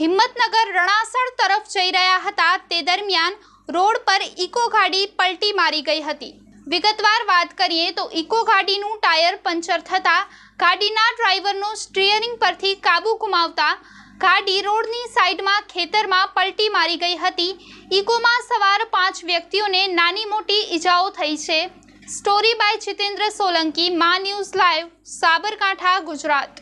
હિંમતનગર રણાસણ તરફ જઈ રહ્યા હતા તે દરમિયાન રોડ પર ઇકો ગાડી પલટી મારી ગઈ હતી વિગતવાર વાત કરીએ તો ઇકો ગાડીનું ટાયર પંચર થતાં ગાડીના ડ્રાઈવરનો સ્ટીયરિંગ પરથી કાબુ ગુમાવતા ગાડી રોડની સાઈડમાં ખેતરમાં પલટી મારી ગઈ હતી ઇકોમાં સવાર પાંચ વ્યક્તિઓને નાની મોટી ઈજાઓ થઈ છે સ્ટોરી બાય જીતેન્દ્ર સોલંકી મા ન્યૂઝ લાઈવ સાબરકાંઠા ગુજરાત